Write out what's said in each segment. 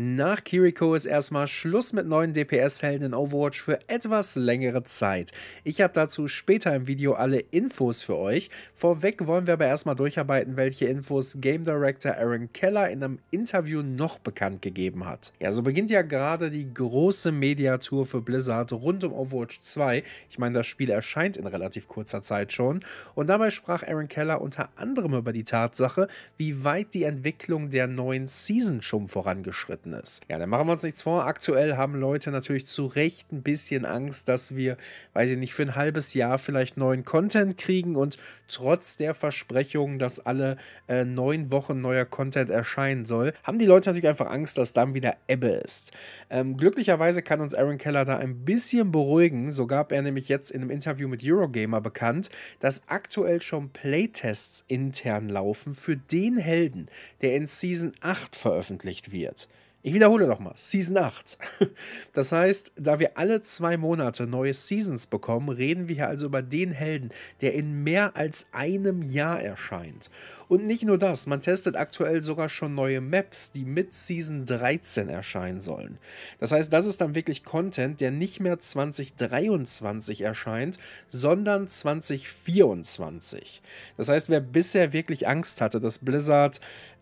Nach Kiriko ist erstmal Schluss mit neuen DPS-Helden in Overwatch für etwas längere Zeit. Ich habe dazu später im Video alle Infos für euch. Vorweg wollen wir aber erstmal durcharbeiten, welche Infos Game Director Aaron Keller in einem Interview noch bekannt gegeben hat. Ja, so beginnt ja gerade die große Mediatour für Blizzard rund um Overwatch 2. Ich meine, das Spiel erscheint in relativ kurzer Zeit schon. Und dabei sprach Aaron Keller unter anderem über die Tatsache, wie weit die Entwicklung der neuen Season schon vorangeschritten entstanden ist. Ja, dann machen wir uns nichts vor. Aktuell haben Leute natürlich zu Recht ein bisschen Angst, dass wir, weiß ich nicht, für ein halbes Jahr vielleicht neuen Content kriegen und trotz der Versprechung, dass alle äh, neun Wochen neuer Content erscheinen soll, haben die Leute natürlich einfach Angst, dass dann wieder Ebbe ist. Ähm, glücklicherweise kann uns Aaron Keller da ein bisschen beruhigen. So gab er nämlich jetzt in einem Interview mit Eurogamer bekannt, dass aktuell schon Playtests intern laufen für den Helden, der in Season 8 veröffentlicht wird. Ich wiederhole nochmal, Season 8. Das heißt, da wir alle zwei Monate neue Seasons bekommen, reden wir hier also über den Helden, der in mehr als einem Jahr erscheint. Und nicht nur das, man testet aktuell sogar schon neue Maps, die mit Season 13 erscheinen sollen. Das heißt, das ist dann wirklich Content, der nicht mehr 2023 erscheint, sondern 2024. Das heißt, wer bisher wirklich Angst hatte, dass Blizzard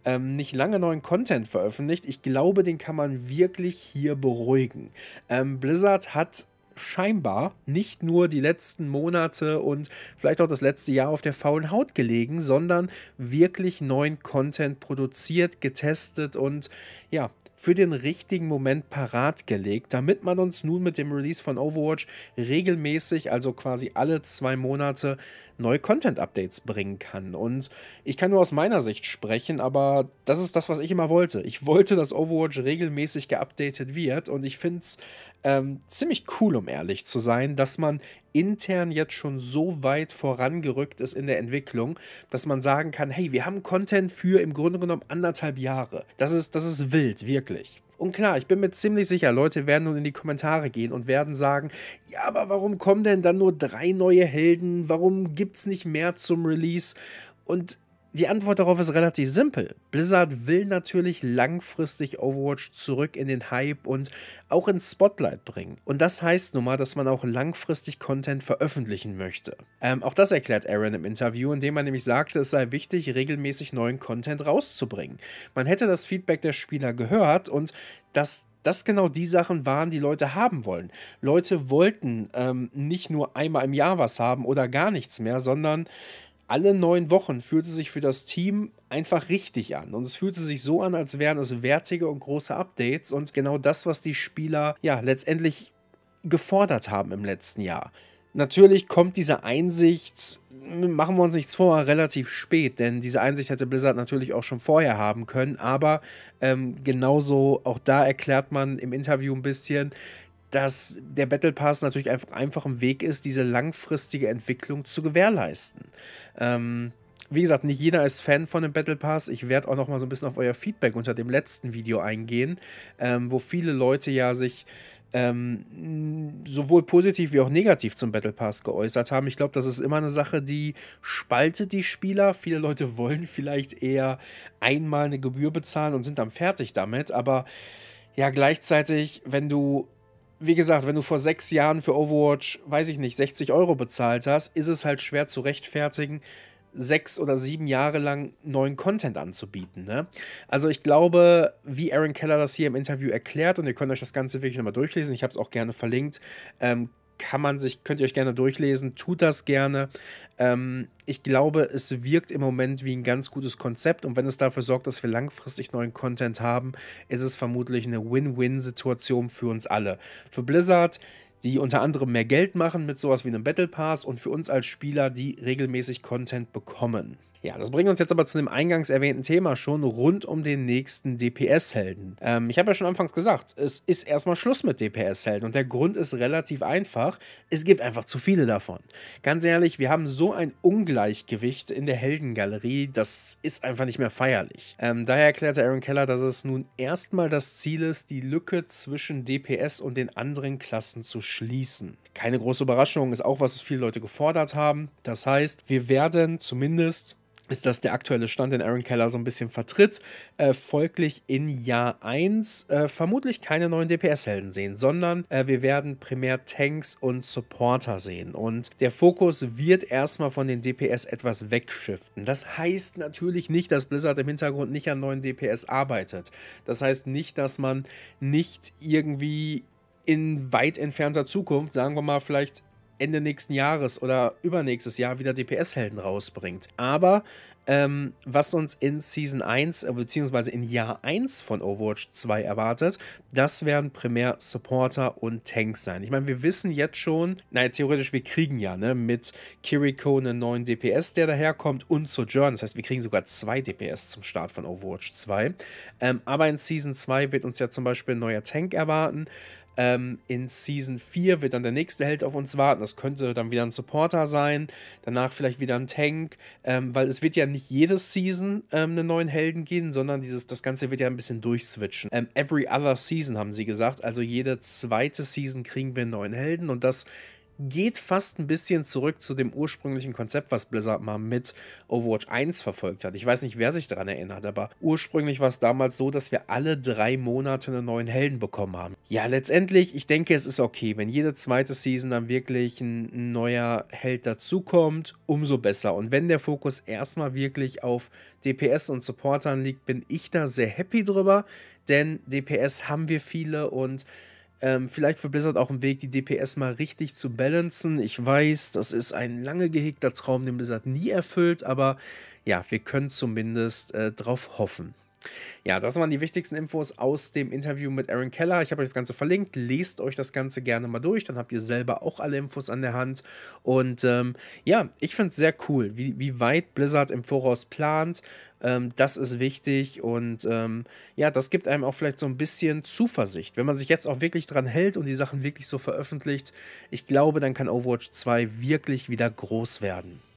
ähm, nicht lange neuen Content veröffentlicht. Ich glaube, den kann man wirklich hier beruhigen. Ähm, Blizzard hat scheinbar nicht nur die letzten Monate und vielleicht auch das letzte Jahr auf der faulen Haut gelegen, sondern wirklich neuen Content produziert, getestet und ja, für den richtigen Moment parat gelegt, damit man uns nun mit dem Release von Overwatch regelmäßig, also quasi alle zwei Monate, neue Content-Updates bringen kann. Und ich kann nur aus meiner Sicht sprechen, aber das ist das, was ich immer wollte. Ich wollte, dass Overwatch regelmäßig geupdatet wird und ich finde es ähm, ziemlich cool, um ehrlich zu sein, dass man intern jetzt schon so weit vorangerückt ist in der Entwicklung, dass man sagen kann, hey, wir haben Content für im Grunde genommen anderthalb Jahre. Das ist, das ist wild, wirklich. Und klar, ich bin mir ziemlich sicher, Leute werden nun in die Kommentare gehen und werden sagen, ja, aber warum kommen denn dann nur drei neue Helden? Warum gibt es nicht mehr zum Release? Und die Antwort darauf ist relativ simpel. Blizzard will natürlich langfristig Overwatch zurück in den Hype und auch ins Spotlight bringen. Und das heißt nun mal, dass man auch langfristig Content veröffentlichen möchte. Ähm, auch das erklärt Aaron im Interview, indem er nämlich sagte, es sei wichtig, regelmäßig neuen Content rauszubringen. Man hätte das Feedback der Spieler gehört und das das genau die Sachen waren, die Leute haben wollen. Leute wollten ähm, nicht nur einmal im Jahr was haben oder gar nichts mehr, sondern alle neun Wochen fühlte sich für das Team einfach richtig an. Und es fühlte sich so an, als wären es wertige und große Updates und genau das, was die Spieler ja letztendlich gefordert haben im letzten Jahr. Natürlich kommt diese Einsicht, machen wir uns nichts vor, relativ spät, denn diese Einsicht hätte Blizzard natürlich auch schon vorher haben können, aber ähm, genauso auch da erklärt man im Interview ein bisschen, dass der Battle Pass natürlich einfach, einfach ein Weg ist, diese langfristige Entwicklung zu gewährleisten. Ähm, wie gesagt, nicht jeder ist Fan von dem Battle Pass. Ich werde auch noch mal so ein bisschen auf euer Feedback unter dem letzten Video eingehen, ähm, wo viele Leute ja sich ähm, sowohl positiv wie auch negativ zum Battle Pass geäußert haben. Ich glaube, das ist immer eine Sache, die spaltet die Spieler. Viele Leute wollen vielleicht eher einmal eine Gebühr bezahlen und sind dann fertig damit. Aber ja, gleichzeitig, wenn du wie gesagt, wenn du vor sechs Jahren für Overwatch, weiß ich nicht, 60 Euro bezahlt hast, ist es halt schwer zu rechtfertigen, sechs oder sieben Jahre lang neuen Content anzubieten. Ne? Also ich glaube, wie Aaron Keller das hier im Interview erklärt, und ihr könnt euch das Ganze wirklich nochmal durchlesen, ich habe es auch gerne verlinkt, ähm, kann man sich, könnt ihr euch gerne durchlesen, tut das gerne. Ähm, ich glaube, es wirkt im Moment wie ein ganz gutes Konzept und wenn es dafür sorgt, dass wir langfristig neuen Content haben, ist es vermutlich eine Win-Win-Situation für uns alle. Für Blizzard, die unter anderem mehr Geld machen mit sowas wie einem Battle Pass und für uns als Spieler, die regelmäßig Content bekommen. Ja, das bringt uns jetzt aber zu dem eingangs erwähnten Thema schon rund um den nächsten DPS-Helden. Ähm, ich habe ja schon anfangs gesagt, es ist erstmal Schluss mit DPS-Helden und der Grund ist relativ einfach. Es gibt einfach zu viele davon. Ganz ehrlich, wir haben so ein Ungleichgewicht in der Heldengalerie, das ist einfach nicht mehr feierlich. Ähm, daher erklärte Aaron Keller, dass es nun erstmal das Ziel ist, die Lücke zwischen DPS und den anderen Klassen zu schließen. Keine große Überraschung, ist auch was, was viele Leute gefordert haben. Das heißt, wir werden zumindest ist das der aktuelle Stand, den Aaron Keller so ein bisschen vertritt. Äh, folglich in Jahr 1 äh, vermutlich keine neuen DPS-Helden sehen, sondern äh, wir werden primär Tanks und Supporter sehen. Und der Fokus wird erstmal von den DPS etwas wegschiften. Das heißt natürlich nicht, dass Blizzard im Hintergrund nicht an neuen DPS arbeitet. Das heißt nicht, dass man nicht irgendwie in weit entfernter Zukunft, sagen wir mal vielleicht Ende nächsten Jahres oder übernächstes Jahr wieder DPS-Helden rausbringt. Aber ähm, was uns in Season 1 äh, beziehungsweise in Jahr 1 von Overwatch 2 erwartet, das werden primär Supporter und Tanks sein. Ich meine, wir wissen jetzt schon, naja, theoretisch, wir kriegen ja ne, mit Kiriko einen neuen DPS, der daherkommt und Sojourn. Das heißt, wir kriegen sogar zwei DPS zum Start von Overwatch 2. Ähm, aber in Season 2 wird uns ja zum Beispiel ein neuer Tank erwarten. Ähm, in Season 4 wird dann der nächste Held auf uns warten. Das könnte dann wieder ein Supporter sein, danach vielleicht wieder ein Tank, ähm, weil es wird ja nicht jedes Season ähm, einen neuen Helden geben, sondern dieses, das Ganze wird ja ein bisschen durchswitchen. Ähm, every other Season haben sie gesagt, also jede zweite Season kriegen wir einen neuen Helden und das geht fast ein bisschen zurück zu dem ursprünglichen Konzept, was Blizzard mal mit Overwatch 1 verfolgt hat. Ich weiß nicht, wer sich daran erinnert, aber ursprünglich war es damals so, dass wir alle drei Monate einen neuen Helden bekommen haben. Ja, letztendlich, ich denke, es ist okay, wenn jede zweite Season dann wirklich ein neuer Held dazukommt, umso besser. Und wenn der Fokus erstmal wirklich auf DPS und Supportern liegt, bin ich da sehr happy drüber, denn DPS haben wir viele und ähm, vielleicht für Blizzard auch ein Weg, die DPS mal richtig zu balancen. Ich weiß, das ist ein lange gehegter Traum, den Blizzard nie erfüllt, aber ja, wir können zumindest äh, drauf hoffen. Ja, das waren die wichtigsten Infos aus dem Interview mit Aaron Keller. Ich habe euch das Ganze verlinkt. Lest euch das Ganze gerne mal durch. Dann habt ihr selber auch alle Infos an der Hand. Und ähm, ja, ich finde es sehr cool, wie, wie weit Blizzard im Voraus plant. Ähm, das ist wichtig und ähm, ja, das gibt einem auch vielleicht so ein bisschen Zuversicht. Wenn man sich jetzt auch wirklich dran hält und die Sachen wirklich so veröffentlicht, ich glaube, dann kann Overwatch 2 wirklich wieder groß werden.